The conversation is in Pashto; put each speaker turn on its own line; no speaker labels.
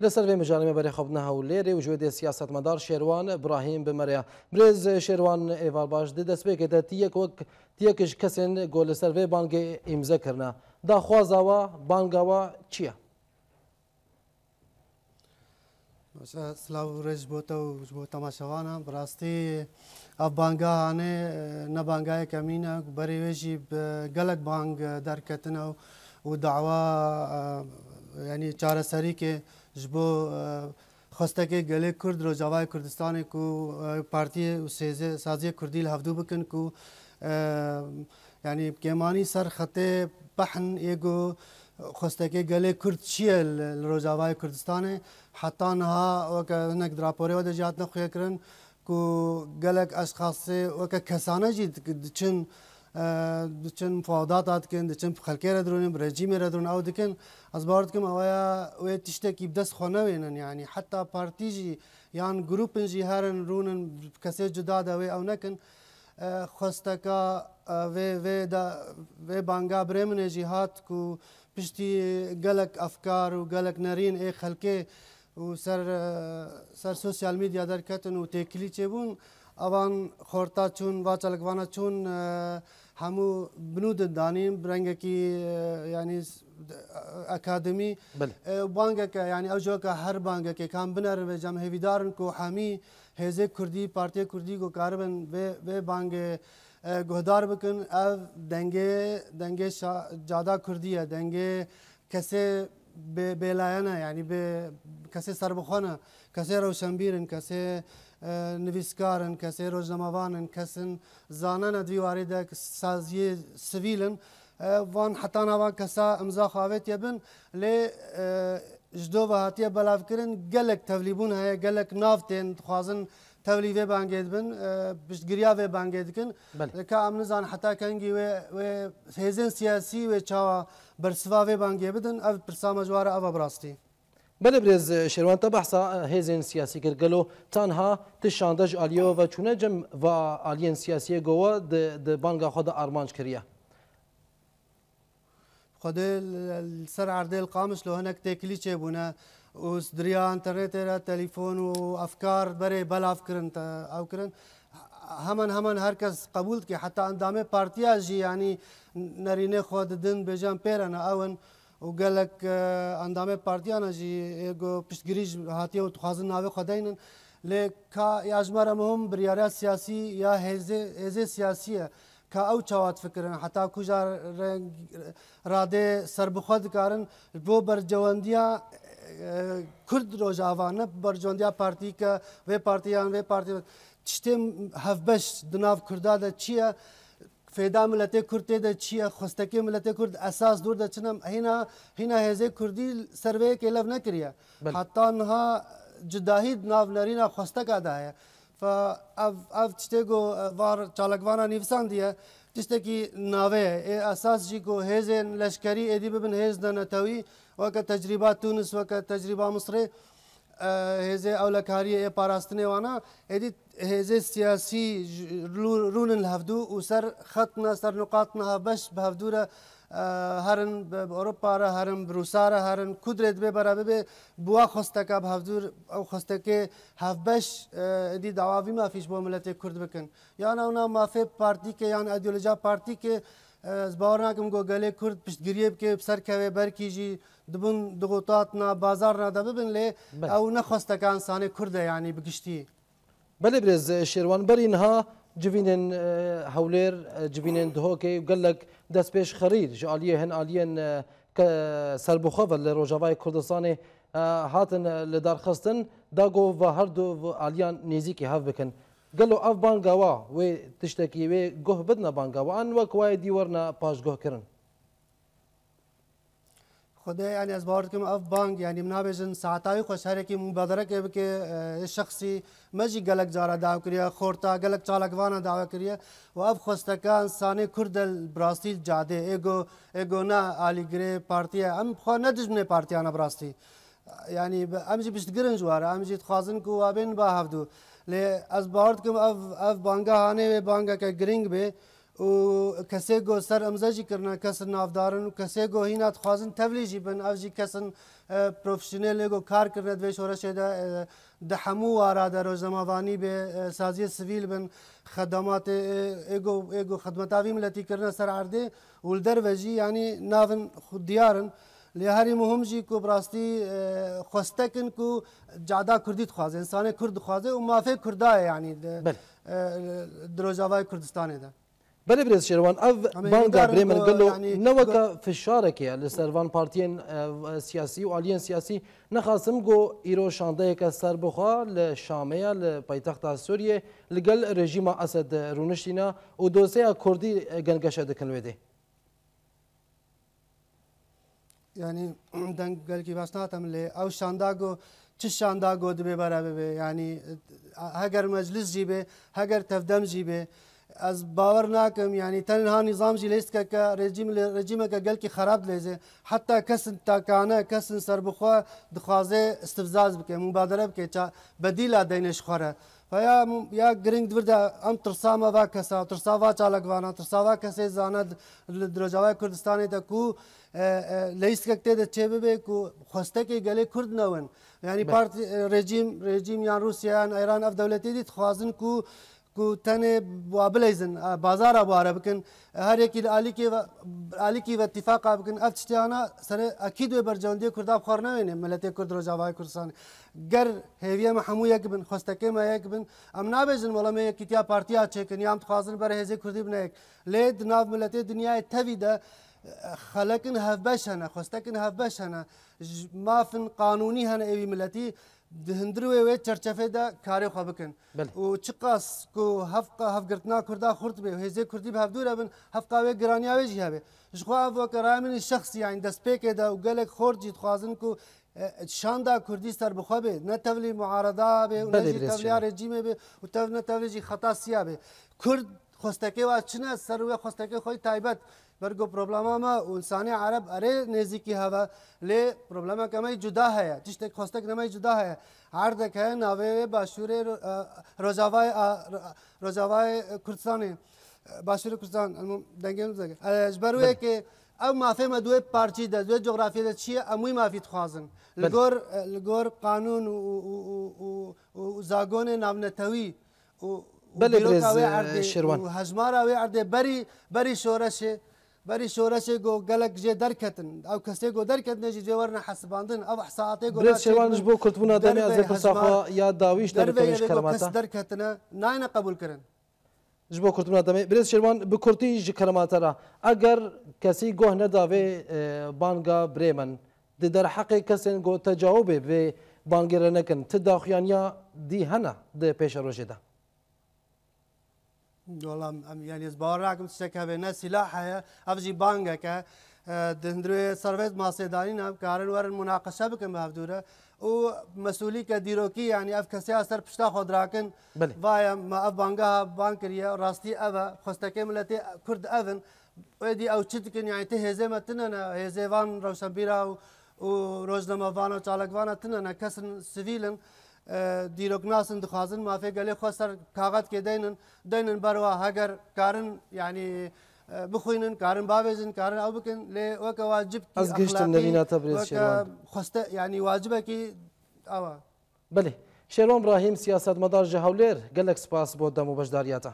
لسر به مجانمه بر خوب نه ولې وجود سیاست مدار شیروان ابراهیم بمریا برز شیروان ایوار باش د دسبه کې د تیک وک تیکش کسن ګول سر به بانګ امضا کرنا دا خوازاوا بانګاوا چیا
ماشا سلاو رج بوتو جبو تماشوانا براستی اب بانگا هانه نه بانگای کمینه بری وجی گلک بانگ درکتنه و دعوا یعنی چاره سری که ji bo e, xwestekê gelê Kurd Rojavayê Kurdistanê ku e, partiyê û sêzê saziya Kurdî li hevdû bikin ku e, yanî gemanî ser xetê behen ê got xwestekê gelê Kurd çi ye li Rojavayê Kurdistanê heta niha weke hinek raporê de jî hatine xuya kirin ku gelek eşxasê weke kesane jî diçin دچن فوادات atken دچن خلکه را درون برجیم را درون او دکن از بارد کم اوایا او تشته کی بدس خونه وینن یعنی حتی پارتی جی یان گروپن جی هرن رونن کسی جدا دا وی او نکن خوسته کا وی وی دا وی بانگا برمن جی هات کو پشتی گلک افکار و گلک نرین ای خلکه و سر سر سوشال میدیا در کتن و تکلی چبون avan xorta çûn vaçalikvana çûn e, hemû binû di danîn rengekî e, yanî akademî e, bangeke yanî ew jiyeke her bangekê kam binerin ve cem hêvîdarin ku hemî hêzê Kurdî Partiya Kurdî gokaribin vê vê bangê guhdar bikin ev dengê dengê cada Kurdî ye dengê kesê بێلایەنە ینی کەسێ سربخۆنە کەسێ ڕەوشەمبیرن کەسێ نویسکارن کەسێ ڕۆژنەمەوانن کەسن زانانە دیوارێدا سازیە سویلن وان حتاناوا کەسا ئەمزا خاوێتە بن لێ ji dov hatiye belavkirin gelek tevlîbûn heye gelek nav tên dixwazin tevlî vê bangê dibin piştgiriya vê bangê dikin ka em nizan heta kengî wê wê hêzên siyasî wê çawa bersiva vê bangê bidin ev pirsa mecwara eva birastî.
بلبرز شروان تبحثا هزین سیاسی کرگلو تنها تشاندج آلیو و چونه جم و آلین سیاسی گوا د بانگا خود آرمانج کریه
خود سر عرضه القامش لو هنک تکلیچه بونه اوس دریا انترنت را تلفون و افکار بره بلاف کرن او کرن همان همان هر کس قبول که حتی اندامه پارتیا جی یعنی نرینه خود دن بجان پیرن اون û gelek endamê partiyana jî êgo piştgirî ji hatiye û dixwazin navê xwedeynin lê ka ya ji me re mihim biryariya siyasî ya hêzê hêzê siyasî ye ka ew çawat fikirin heta kuja radê serbixwe dikarin bo bercewendiya Kurd rojavane bercewendiya partî ke vê partiyan vê partî tiştê hevbeş di nav Kurda de çi ye فدا ملت کرد ده چیه خستکی ملت کرد اساس دور ده چنم هینا هینا هزه کردی سروی که لب نکریه حتی نها جداهی ناو نرینا خستک ده هست فا اف اف چته گو وار چالکوانا نیفسان دیه تشته کی ناوه ای اساس جی کو هیزن لشکری ادی ببن هیز دنتوی وکه تجربه تونس وکه تجربه مصر هزه اولکاری پاراستنه وانا ادی هزه سیاسی رونن هفدو او سر خطنا سر نقاطنا بش بهفدوره هرن اروپا را هرن بروسا را هرن کدرت به برابه به بوا خوسته که بهفدور او خوسته که هفبش دی دعاوی ما فیش با ملت کرد بکن یعنی اونا مافی پارتی که یعنی ایدئولوژیا پارتی که ez bawer nakim ku gelê Kurd piştgiriyê bike serkevê berkî jî dibin digotatna bazarna de bibin lê ew nexwesteka insanê Kurd e yanî bigiştî. Belê birêz şêrwan
berîn ha civînên e, hewlêr e, civînên dihokê gelek destpêş xerîr ji aliyê hin aliyên e, serbixwe li Rojavayê Kurdistanê hatin li darxistin da gov ve her du aliyan nêzîkî hev bikin. گەلو ئەف بانگاوە وێ تشتێکی وێ گۆه بدنە بانگاوان وەک وای دیوەرنە پاشگۆکردن
خدای یعنی از باور کم اف بانگ یعنی منابزن ساعتای خوش هر کی مبادره کې کې شخصي مجي ګلګ جارا دا کړیا خورتا ګلګ چالکوانه دا کړیا او اف خوستکان سانه کردل براستی جاده ایگو ایگو نا الیګری پارتیا ام خو نه دجمنه پارتیا نه براستی یعنی ام جی بشتګرن جواره ام جی تخازن کو وابن با هفدو لê ez bahar dikim ev ev bangehanê wê bangeke giring bê û kesê got ser imze jî kirine kesin navdarin û kesê got hîna dixwazin tevlî jî bin ev jî kesin profesyonelê got kar kirine divê şoreşê de di hemû wara de rojnemavanî bê saziyê sivîl bin xedematê êgo xedmetavî miletî kirine ser erdê û li derve jî yanî navin diyar in لهاری مهم جی کو براستی خواسته کن کو جادا کردی خوازه انسان کرد خوازه و مافه کرده یعنی دروجاوای کردستانه ده
بله برز شروان اف بانگا برمن قلو يعني نوكا في الشاركة لسروان بارتيين سياسي وعليين سياسي نخاسم قو ايرو شانده يكا سربخا لشامية لبايتخت سوريا لقل رجيم اسد رونشتينا ودوسيا كردي قنقشة دكنوه ده
yani denk ki basnatam le ev şandago çi şandago dibe berabe be yani heger meclis jibe heger tevdem jibe از باور ناکم یعنی تنها نظام جی لیست که رژیم رژیم که گل کی خراب لیزه حتی کس تاکانه کس سربخوا دخوازه استفزاز بکه مبادله بکه چا بدیل دینش خوره یا یا گرنگ دوردا ام ترسا ما وا کسا ترسا وا چالگوانا ترسا وا کسے زانا درجاوا کردستان ته کو لیست کتے د چے بے کو خوسته کې گله کرد نون یعنی پارت رژیم رژیم یا روسیا ایران اف دولتی دي خوازن کو ku tenê bilêzin bazara bare bikin her yekî alikê alikî ve tifaqa bikin ev tiştiyana serê ekîdê bercewendiyê Kurda xwar newêne milletê Kurd Rojavayê Kurdistanê ger hêviye me hemû yek bin xwestekê me yek bin em nabêjin welam yekîtiya partiya çêkin yan dixwazin ber hêzê Kurdî bineyek lê di nav milletê dinyayê tevî de xelekin hevbeş hene xwestekin hevbeş hene mafin qanûnî hene êvî milletî دهندروی و چرچفه دا کاری خواه بکن و چقاس کو هفقا هفگرتنا کردا خورد به هزه کردی به هفدور ابن هفقا و گرانی و جی هبه شخوا او کرامن شخصی عین دست پیک دا و گلک خورد جی خوازن کو شان دا کردی سر بخوا به نه تولی معارضه به نه جی تولی رژیم به و تو نه تولی جی خطا سیابه کرد خوستکی و چنه سر و خوستکی خوی تایبت برگو پروبلما ما انسان عرب اره نزیکی هوا لی پروبلما کمای جدا هیا تشتک خواستک نمای جدا هیا عردک هیا ناوی باشور رجاوای رجاوای کردستانی باشور کردستان دنگیم زگه اجبروه که او مافی ما دوی پارچی ده دوی جغرافی ده چیه اموی مافی تخوازن لگور لگور قانون و و زاگون نامنتوی و بلغرز شروان و هجمارا وی عرده بری بری شورشه بری شورش گو گلک جه درکتن او کسی گو درکتن جه جوارن حسباندن او حساعتی گو برد شوانش بو کرتبون آدمی از دکل ساخوا یا داویش درکنش کرماتا کس درکتن ناینا قبول کرن
جبو کرتبون آدمی برد شوان بکرتی جه کرماتا را اگر کسی گوه نداوی بانگا بریمن دی در حق کسی گو تجاوبه به بانگی را نکن تداخیان یا دی هنه دی پیش روشه ده
والله يعني زبارك تشك هبه نه سلاح هي افجي بانگك دندرو سرويز ماسيدانين اب كارن ور مناقشه بكم هفدوره او مسؤولي که دیروکی یعنی اف کسی اثر پشتا خود راکن بله. وای ما اف بانگا بانگ کریه راستی اوا خستکه ملتی کرد اون ادی او چیت کن یعنی ته هزه متنه نه هزه وان روشنبیرا و روزنامه وان و چالک وان تنه نه کسن سویلن دیروکناسن دخوازن مافی گلی خو سر کاغذ کې دینن دینن بروا هګر کارن یعنی بخوینن کارن باویزن کارن او بکن لی وک واجب از گشتن نوینا تبریز شیروان خوسته یعنی واجبه کی اوا
بله شیروان ابراهیم سیاست مدار جهولیر گلک سپاس بود دمو بجداریتا